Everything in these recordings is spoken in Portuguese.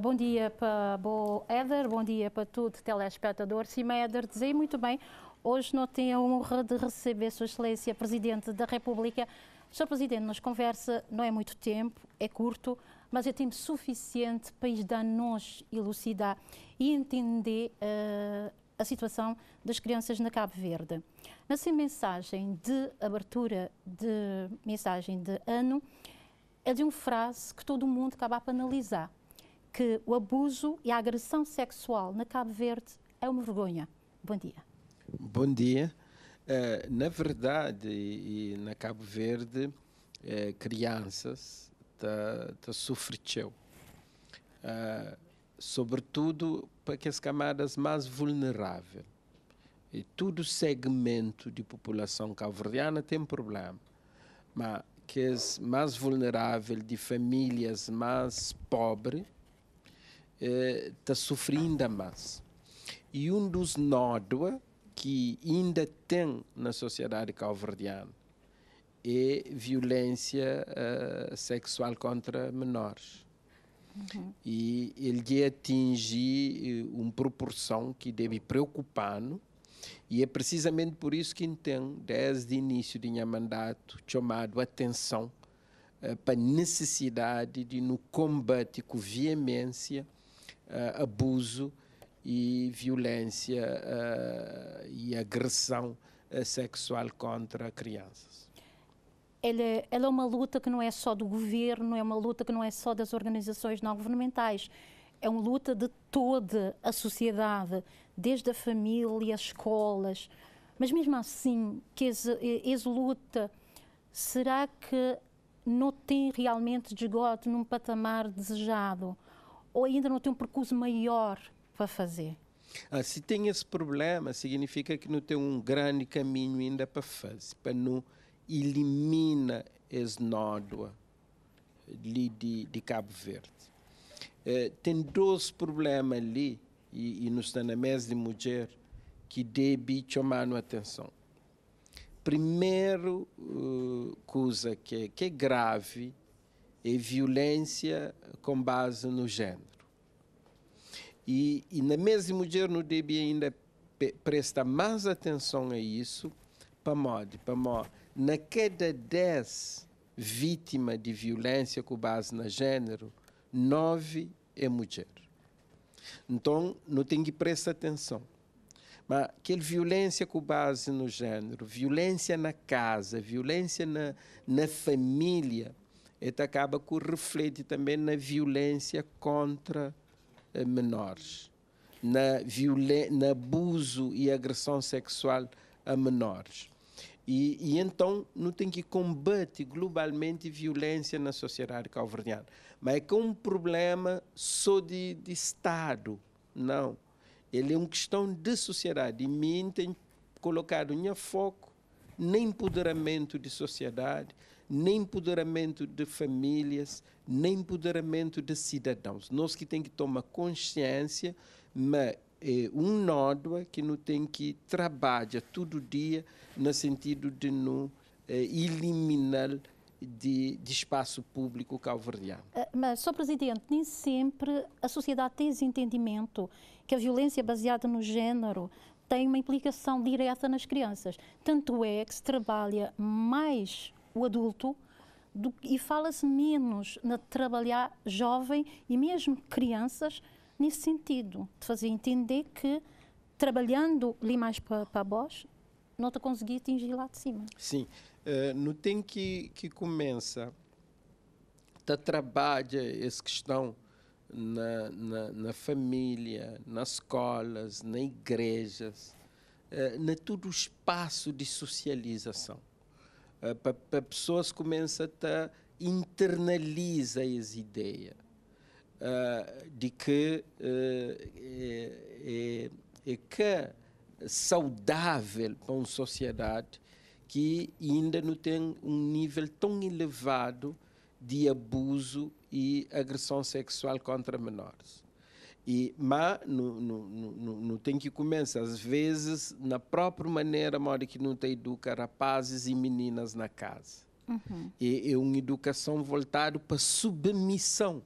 Bom dia para o Éder, bom dia para todo telespectador. Sim Éder, dizei muito bem, hoje não tenho a honra de receber Sua Excelência Presidente da República. Sr. Presidente, nos conversa não é muito tempo, é curto, mas é tempo suficiente para dar nos elucidar e entender uh, a situação das crianças na Cabo Verde. Nessa mensagem de abertura de mensagem de ano, é de uma frase que todo mundo acaba a analisar que o abuso e a agressão sexual na Cabo Verde é uma vergonha. Bom dia. Bom dia. Uh, na verdade, e, e na Cabo Verde, uh, crianças tá, tá sofreu. Uh, eh, sobretudo para as camadas mais vulneráveis. E todo segmento de população calverdiana tem problema. Mas que é mais vulnerável, de famílias mais pobres, está eh, sofrendo ainda mais. E um dos nódoas que ainda tem na sociedade calverdiana é violência uh, sexual contra menores. Uhum. E ele atinge eh, uma proporção que deve preocupar no e é precisamente por isso que tem, desde o início de meu mandato, chamado a atenção uh, para a necessidade de, no combate com veemência, uh, abuso e violência uh, e agressão eh, sexual contra crianças. Ela, é, ela, é uma luta que não é só do governo, é uma luta que não é só das organizações não governamentais. É uma luta de toda a sociedade, desde a família, as escolas. Mas mesmo assim, que essa luta, será que não tem realmente desgote num patamar desejado? ou ainda não tem um percurso maior para fazer? Ah, se tem esse problema, significa que não tem um grande caminho ainda para fazer, para não eliminar esse nódoa ali de, de Cabo Verde. Eh, tem dois problemas ali, e, e nos está na mesa de mulher, que deve chamar a atenção. Primeiro uh, coisa que, é, que é grave é violência com base no género. E, e mesma mesmo governo deve ainda presta mais atenção a isso, para mod, para mod. Na cada 10 vítimas de violência com base no género, 9 é mulher. Então, não tem que prestar atenção. Mas aquela violência com base no género, violência na casa, violência na, na família, isso então acaba o reflete também na violência contra eh, menores, na, na abuso e agressão sexual a menores. E, e, então não tem que combater globalmente violência na sociedade calverdiana. Mas é que é um problema só de, de, Estado. Não. Ele é uma questão de sociedade. E mim tem colocado minha é foco no empoderamento de sociedade, nem empoderamento de famílias, nem empoderamento de cidadãos. Nós que tem que tomar consciência, mas é eh, um nódoa que não tem que trabalhar todo dia no sentido de não é, eh, eliminar de, de, espaço público calverdeano. Eh, mas, Sr. Presidente, nem sempre a sociedade tem esse entendimento que a violência baseada no género tem uma implicação direta nas crianças. Tanto é que se trabalha mais o adulto do, e fala-se menos na trabalhar jovem e mesmo crianças nesse sentido, de fazer entender que trabalhando ali mais para, para baixo, não te conseguindo atingir lá de cima. Sim, uh, tempo tem que, que começa está trabalha essa questão na, na, na, família, nas escolas, nas igrejas, uh, na todo o espaço de socialização. Eh, para pessoas começa a internalizar as ideia eh, de que eh, é, é, é que saudável para uma sociedade que ainda não tem um nível tão elevado de abuso e agressão sexual contra menores. E, mas não, não, não, não tem que começar. Às vezes, na própria maneira, modo que não tem educa rapazes e meninas na casa. Uhum. É, é uma educação voltada para a submissão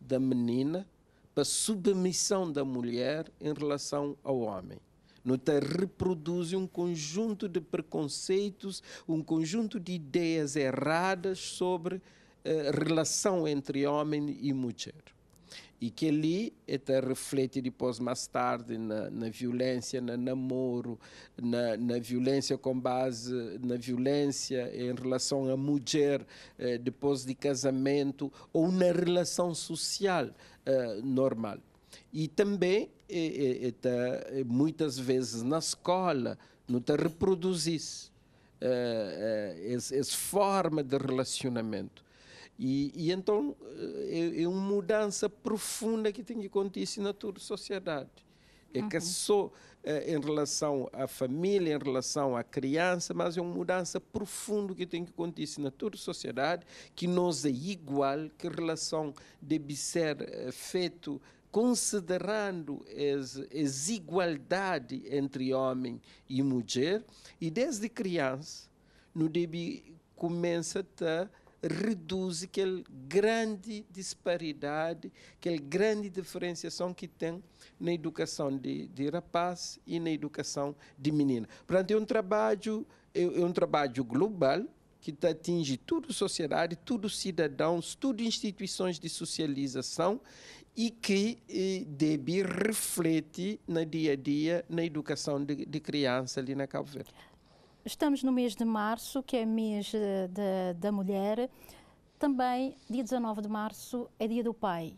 da menina, para a submissão da mulher em relação ao homem. Não te reproduz um conjunto de preconceitos, um conjunto de ideias erradas sobre a eh, relação entre homem e mulher e que ali está reflete depois mais tarde na, na violência, na namoro, na, na, violência com base na violência em relação à mulher eh, depois de casamento ou na relação social eh, normal. E também está eh, eh, eh, muitas vezes na escola não reproduzir reproduzisse essa forma de relacionamento e, e então eh, é, é, uma mudança profunda que tem que acontecer na toda a sociedade. É uhum. que só é, em relação à família, em relação à criança, mas é uma mudança profunda que tem que acontecer na toda a sociedade, que nós é igual, que a relação deve ser é, eh, feita considerando as, igualdade entre homem e mulher e desde criança não deve começa a reduz aquela grande disparidade, aquela grande diferenciação que tem na educação de, de rapaz e na educação de menina. Portanto, é um trabalho, é, é um trabalho global, que atinge toda a sociedade, todos os cidadãos, todas instituições de socialização e que eh, deve refletir no dia a dia na educação de, de criança ali na Cabo Verde. Estamos no mês de março, que é mês eh, da mulher. Também, dia 19 de março, é dia do pai.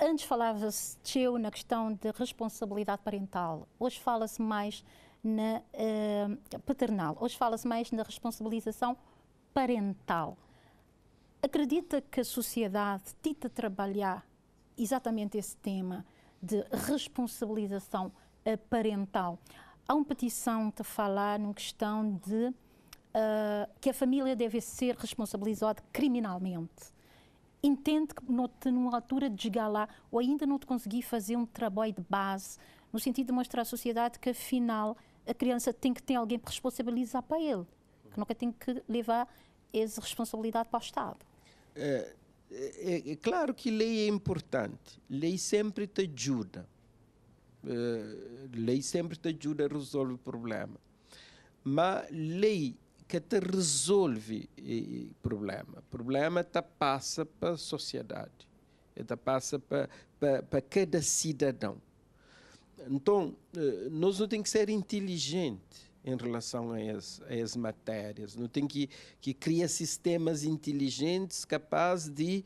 Antes falava-se, na questão de responsabilidade parental. Hoje fala-se mais na uh, paternal. Hoje fala-se mais na responsabilização parental. Acredita que a sociedade tenta trabalhar exatamente esse tema de responsabilização eh, parental? há uma petição a falar numa questão de uh, que a família deve ser responsabilizada criminalmente. Entende que não te, numa altura de chegar lá ou ainda não te consegui fazer um trabalho de base no sentido de mostrar à sociedade que afinal a criança tem que ter alguém para responsabilizar para ele, que nunca tem que levar essa responsabilidade para o Estado. É, é, é claro que lei é importante, lei sempre te ajuda, eh, lei sempre te ajuda a resolver o problema. Mas lei que te resolve o eh, eh, problema. O problema te passa para a sociedade. Te passa para, para, para cada cidadão. Então, nós não temos que ser inteligentes em relação a essas matérias. Não tem que, que criar sistemas inteligentes capazes de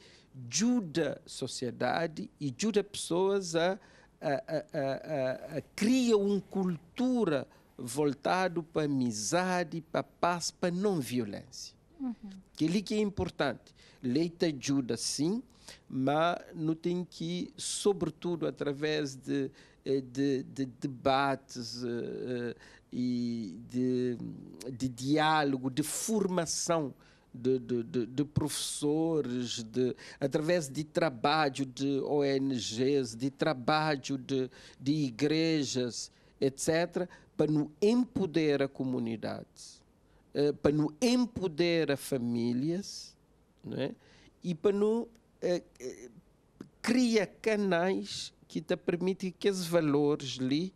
ajudar a sociedade e ajudar pessoas a cria uma cultura voltado para amizade, para paz, para não violência. Uhum. ali que é importante. Lei ajuda, sim, mas não tem que, sobretudo através de, eh, de, de debates uh, e de, de diálogo, de formação de, de, de, de professores, de, através de trabalho de ONGs, de trabalho de, de igrejas, etc., para nos empoderar a comunidades, eh, para nos empoderar famílias né? e para nos eh, eh, criar canais que te permitem que esses valores ali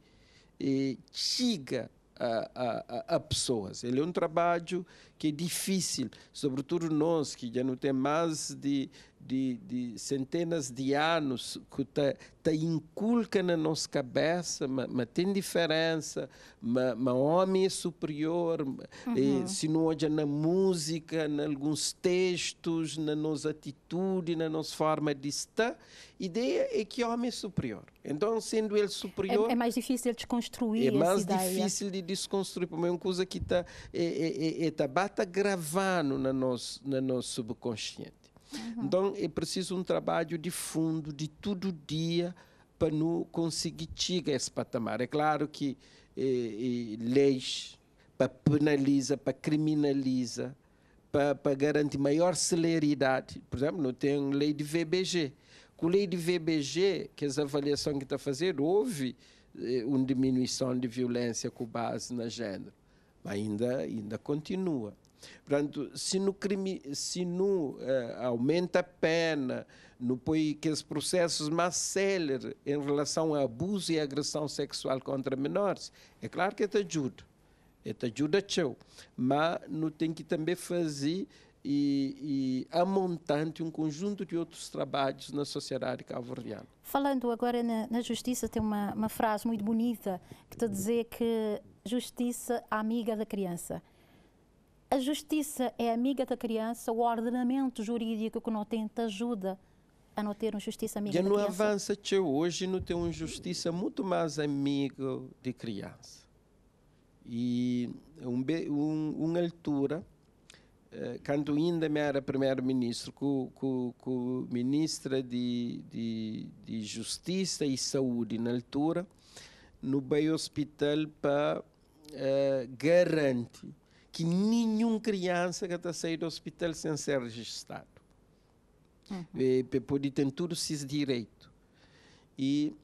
eh, cheguem a, a, a, pessoas. Ele é um trabalho que é difícil, sobretudo nós que já não temos mais de de, de centenas de anos que te, te inculca na nossa cabeça mas, tem diferença mas, homem é superior uhum. e, se não olha na música em alguns textos na nossa atitude na nossa forma de estar ideia é que homem é superior então sendo ele superior é, é mais difícil de desconstruir é mais difícil de desconstruir porque é uma coisa que está é, é, é, é, tá, bata gravando na nosso na nosso subconsciente Uhum. Então, é preciso um trabalho de fundo, de todo dia, para não conseguir chegar a esse patamar. É claro que eh, eh, leis para penaliza, para criminaliza, para, garantir maior celeridade. Por exemplo, não tem lei de VBG. Com a lei de VBG, que é as avaliações que está fazendo, houve eh, uma diminuição de violência com base na gênero. Mas ainda, ainda continua. Portanto, se no crime, se no uh, aumenta a pena, no põe que os processos mais céleres em relação a abuso e agressão sexual contra menores, é claro que te ajuda. É te ajuda teu, mas não tem que também fazer e, e a montante um conjunto de outros trabalhos na sociedade cabo Falando agora na, na, justiça, tem uma, uma frase muito bonita que está a dizer que justiça amiga da criança. A justiça é amiga da criança, o ordenamento jurídico que não te ajuda a não ter uma justiça amiga Já da criança. Já não avança, que hoje não tem uma justiça muito mais amiga de criança. E um, um, uma altura, eh, quando ainda me era primeiro-ministro, com, com, com ministra de, de, de, Justiça e Saúde, na altura, no Bay Hospital para uh, eh, garantir que nenhum criança que está saindo do hospital sem ser registrado. Uhum. E, eh, pode ter todos esses direitos. E,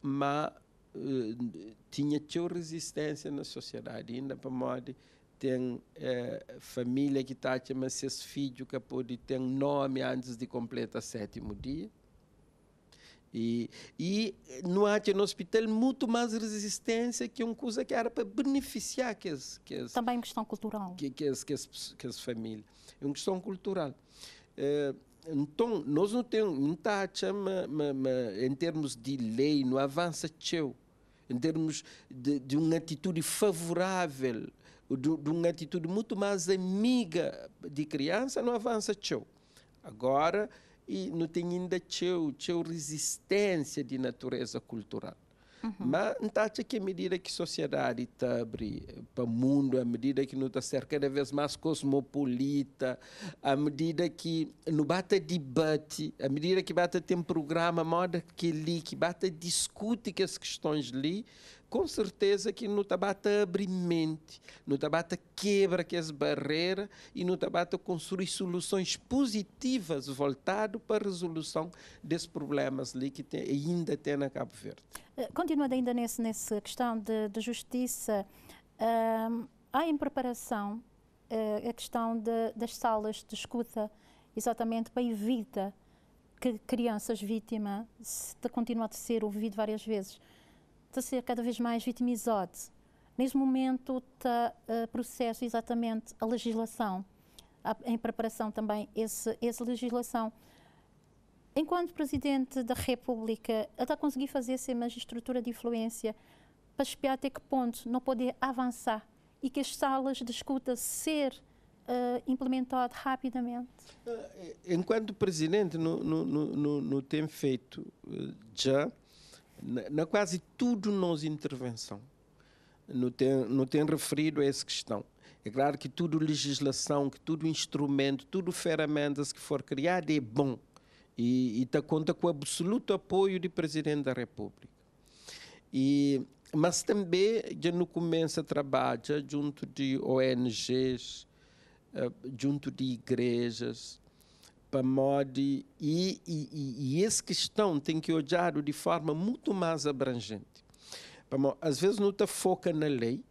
mas uh, eh, tinha tão resistência na sociedade, ainda para modo tem eh, família que está chamar seus filhos que pode ter nome antes de completar sétimo dia e, e não há no hospital muito mais resistência que uma coisa que era para beneficiar que as, que as, Também questão cultural. Que, que, as, que, as, que as famílias. É uma questão cultural. É, então, nós não temos, não está a em termos de lei, não avança teu, em termos de, de uma atitude favorável, de, de, uma atitude muito mais amiga de criança, não avança teu. Agora, e não tem ainda teu, seu resistência de natureza cultural. Uhum. Mas, então, que à medida que a sociedade está abrindo eh, para o mundo, à medida que não está ser cada vez mais cosmopolita, à medida que não bate debate, à medida que bate tem programa, moda que li, que bate discute que as questões ali, com certeza que no Tabata abre mente, no Tabata quebra que as barreiras e no Tabata construi soluções positivas voltado para a resolução desses problemas ali que tem, ainda tem na Cabo Verde. Eh, continuando ainda nesse, nessa questão de, de justiça, hum, há em preparação eh, a questão de, das salas de escuta, exatamente para evitar que crianças vítimas continuem a ser ouvidas várias vezes está a ser cada vez mais vitimizado. Neste momento está a eh, processo exatamente a legislação, a, em preparação também esse, essa legislação. Enquanto Presidente da República, está a conseguir fazer essa estrutura de influência para espiar até que ponto não poder avançar e que as salas de escuta ser uh, implementado rapidamente? Eh, enquanto Presidente, não, tem feito já na, na quase tudo nós intervenção. Não tem, não tem referido a essa questão. É claro que tudo legislação, que tudo instrumento, tudo ferramentas que for criado é bom e, está conta com o absoluto apoio do Presidente da República. E, mas também já no começa a trabalhar junto de ONGs, eh, junto de igrejas, para Modi e, e, e, e essa questão tem que olhar de forma muito mais abrangente. Às vezes não te foca na lei,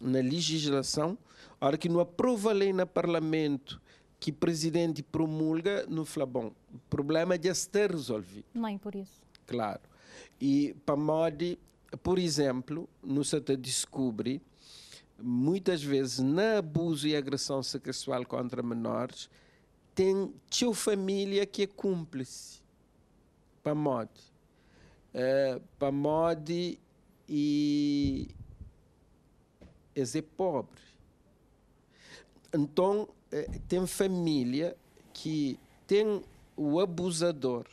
na legislação, a hora que não aprova a lei no parlamento que o presidente promulga, não fala, bom, o problema já está resolvido. é por isso. Claro. E para Modi, por exemplo, não se descobre muitas vezes na abuso e agressão sexual contra menores, tem tio família que é cúmplice para mod. É, para mod e eles pobre. Então, é, tem família que tem o abusador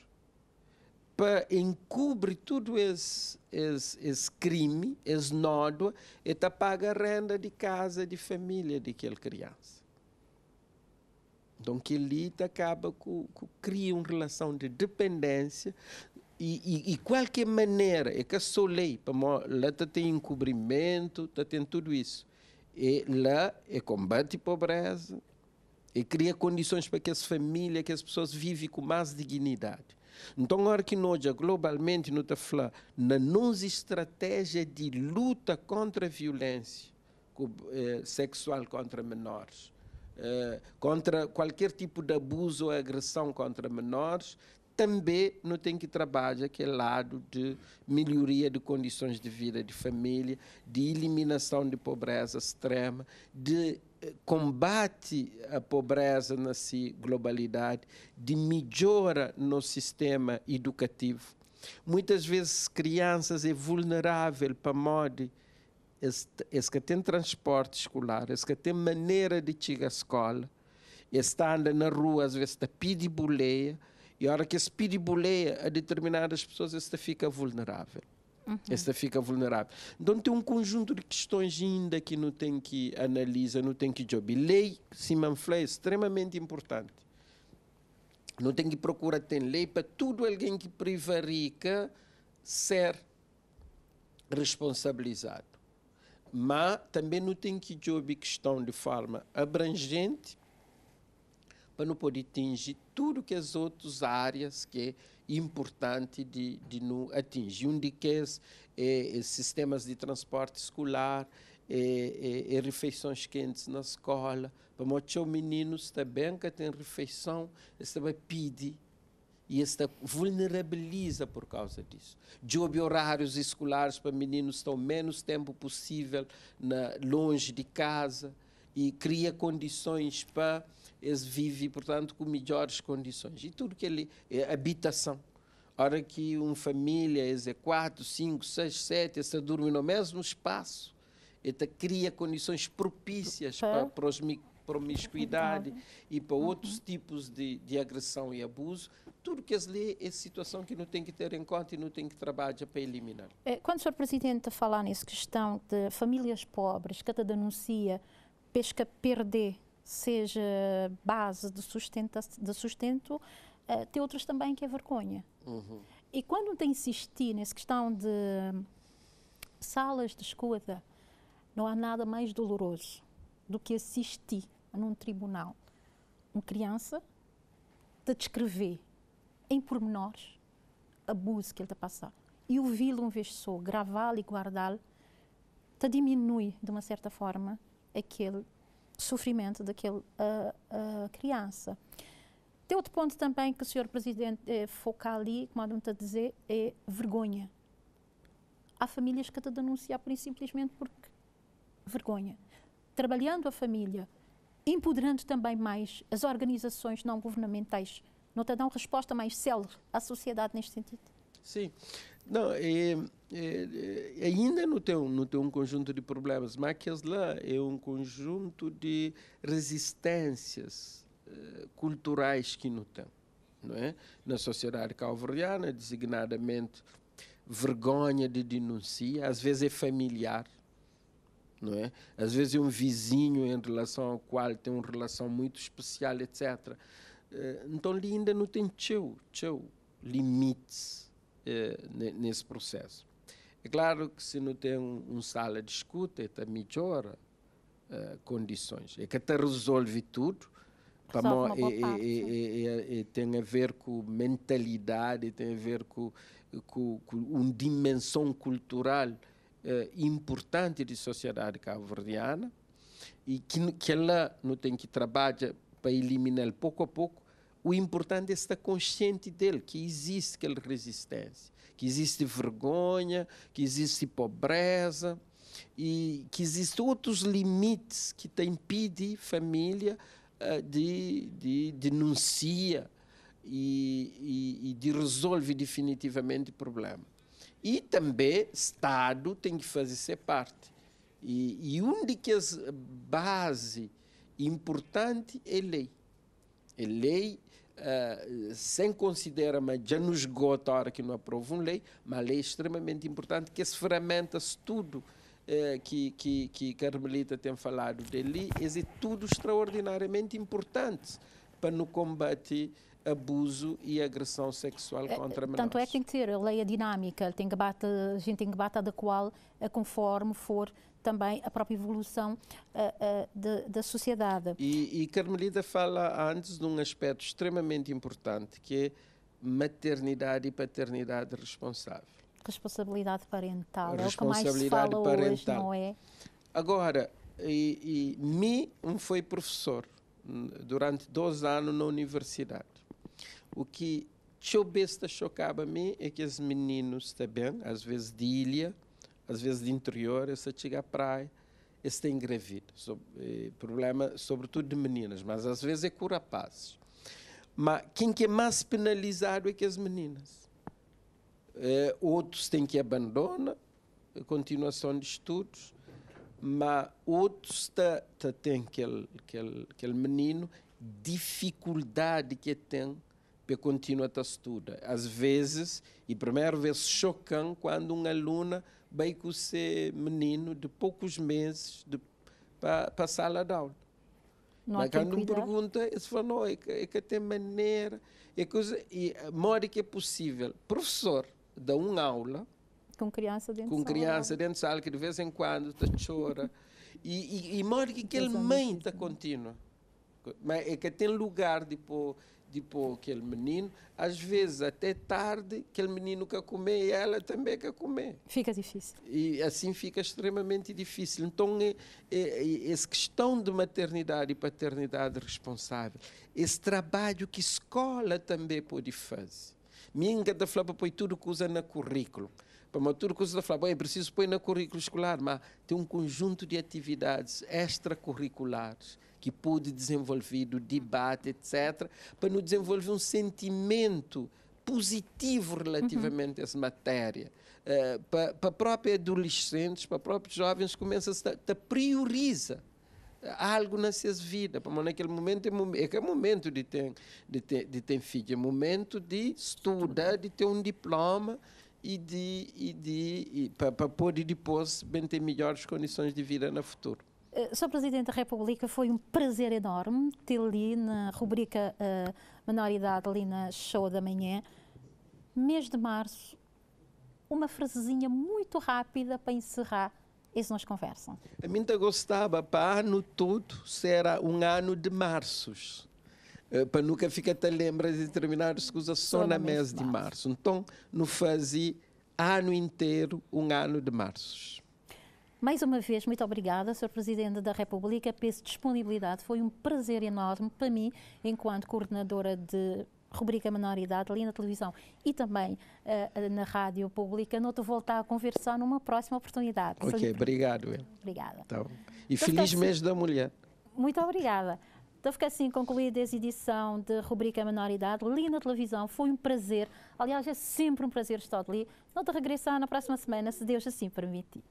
para encobrir tudo esse, esse, esse crime, esse nódoa, e tá paga a renda de casa, de família daquela criança. Então, que elite acaba com, com, cria uma relação de dependência e, e, e qualquer maneira, é que a sua lei, lá tá tem encobrimento, tá tem tudo isso. E lá é combate à pobreza, e é cria condições para que as famílias, que as pessoas vivem com mais dignidade. Então, agora que nós, globalmente, nós está falando, na nossa estratégia de luta contra a violência eh, sexual contra menores, eh, contra qualquer tipo de abuso ou agressão contra menores, também não tem que trabalhar aquele é lado de melhoria de condições de vida de família, de eliminação de pobreza extrema, de eh, combate à pobreza na si globalidade, de melhora no sistema educativo. Muitas vezes crianças é vulnerável para modo esse, que tem transporte escolar, esse que tem maneira de chegar à escola, esse que na rua, às vezes está pede boleia, e a hora que esse pede boleia a determinadas pessoas, esse fica vulnerável. Uhum. Esta fica vulnerável. Então tem um conjunto de questões ainda que não tem que analisar, não tem que job. Lei, Simon Flay, é extremamente importante. Não tem que procurar, ter lei para tudo alguém que privarica ser responsabilizado mas também não tem que jogar questão de forma abrangente para não poder atingir tudo que as outras áreas que é importante de, de não atingir. Um de que é, é, é sistemas de transporte escolar, é, é, é, refeições quentes na escola, para mostrar aos meninos também que tem refeição, vai pedir e está vulnerabiliza por causa disso. de horários escolares para meninos estão menos tempo possível na, longe de casa e cria condições para eles vivem, portanto, com melhores condições. E tudo que ele é habitação. Hora que uma família eles é quatro, cinco, seis, sete, está dorme no mesmo espaço, ele então, cria condições propícias para, para os promiscuidade e para outros uhum. tipos de, de agressão e abuso, tudo que as lê é situação que não tem que ter em conta e não tem que trabalhar para eliminar. É, quando o Sr. Presidente falar nessa questão de famílias pobres, cada denuncia pesca perder seja base de, sustenta, de sustento, uh, tem outras também que é vergonha. Uhum. E quando tem insistir nessa questão de salas de escuta, não há nada mais doloroso do que assistir num tribunal uma criança te descrever em pormenores, abuso que ele está passando. E ouvi-lo um vez só, gravá-lo e guardá-lo, te diminui, de uma certa forma, aquele sofrimento daquela uh, uh, criança. Tem outro ponto também que o senhor Presidente eh, foca ali, como me está a dizer, é vergonha. Há famílias que te denunciam por isso simplesmente porque vergonha. Trabalhando a família, empoderando também mais as organizações não governamentais não uma resposta mais célere à sociedade neste sentido? Sim. Não, é, é, é, ainda não tem, não tem um conjunto de problemas, mas aqueles lá é um conjunto de resistências eh, culturais que não tem. Não é? Na sociedade calvariana, designadamente, vergonha de denunciar, às vezes é familiar, não é? Às vezes é um vizinho em relação ao qual tem uma relação muito especial, etc. Eh, então, ele ainda não tem seu, seu limites eh, nesse processo. É claro que se não tem um, um sala de escuta, está é melhor eh, condições. É que até resolve tudo. É, é, para tem a ver com mentalidade, tem a ver com, com, com uma dimensão cultural importante da sociedade cabo-verdiana e que, que ela não tem que trabalhar para eliminar pouco a pouco o importante é estar consciente dele, que existe aquela resistência, que existe vergonha, que existe pobreza e que existem outros limites que te impede família eh, de, de denuncia e, e, e de resolver definitivamente o problema. E também Estado tem que fazer ser parte. E, e uma das bases importantes é lei. É lei eh, sem considerar, mas já nos esgota a hora que não aprova uma lei, uma é lei extremamente importante, que se ferramenta-se tudo eh, que, que, que Carmelita tem falado dele, é tudo extraordinariamente importante para no combate abuso e agressão sexual eh, contra menores. Tanto é que tem que ter a lei é dinâmica, tem que bate, a gente tem que bater qual, conforme for também a própria evolução uh, uh, de, da sociedade. E, e Carmelida fala antes de um aspecto extremamente importante que é maternidade e paternidade responsável. Responsabilidade parental, Responsabilidade é o que mais se fala parental. hoje, não é? Agora, e, e me um foi professor durante 12 anos na universidade. O que Tio Besta chocava-me é que os meninos, também às vezes de ilha, às vezes de interior, eu sei chegar à praia, esse tem engravida. Eh, problema, sobretudo de meninas, mas às vezes é com rapazes. Mas quem que é mais penalizado é que as meninas. Eh, outros têm que abandonar a continuação de estudos, mas outros tá, tá têm aquele, aquele, aquele menino dificuldade que tem para continuar a estudar. Às vezes, e primeira vez chocam quando uma aluna bem com o menino de poucos meses para a sala de aula. Não Mas quando me pergunta, ele falam, é que, é que tem maneira, é que e a que é possível, professor, dá uma aula, com criança dentro com criança dentro de sala que de vez em quando está chora e, e, e mora que aquele mãe está contínua mas é que tem lugar de pôr de tipo, pôr aquele menino, às vezes até tarde, aquele menino quer comer e ela também quer comer. Fica difícil. E assim fica extremamente difícil. Então, é, é, é essa questão de maternidade e paternidade responsável, esse trabalho que escola também pode fazer. Minha da Flapa põe tudo que usa no currículo. Para tudo que usa da é preciso pôr no currículo escolar, mas tem um conjunto de atividades extracurriculares que pôde desenvolver do debate, etc., para nos desenvolver um sentimento positivo relativamente uhum. a essa matéria. Uh, eh, para, para próprios adolescentes, para próprios jovens, começa-se a, a prioriza eh, algo na sua vida. Para naquele momento é, é, que é momento de ter, de, ter, de ter filho, é momento de estudar, de ter um diploma e de, e de e para, para poder depois bem ter melhores condições de vida no futuro. Eh, Sr. Presidente da República, foi um prazer enorme tê-lo ali na rubrica uh, Menoridade, ali na Show da Manhã. Mês de março, uma frasezinha muito rápida para encerrar isso nós conversam. A mim gostava, para ano todo, será um ano de marços. Eh, para nunca ficar até lembrar de determinadas coisas só, na mês de março. março. Então, não fazia ano inteiro um ano de marços. Mais uma vez, muito obrigada, Sr. Presidente da República, peço disponibilidade. Foi um prazer enorme para mim, enquanto coordenadora de rubrica Menoridade ali na televisão e também uh, na rádio pública. Não te voltar a conversar numa próxima oportunidade. Ok, obrigado. Obrigada. Então, e então, feliz assim. mês da mulher. Muito obrigada. Então fica assim concluída a edição de rubrica Menoridade ali na televisão. Foi um prazer. Aliás, é sempre um prazer estar ali. Não te regressar na próxima semana, se Deus assim permitir.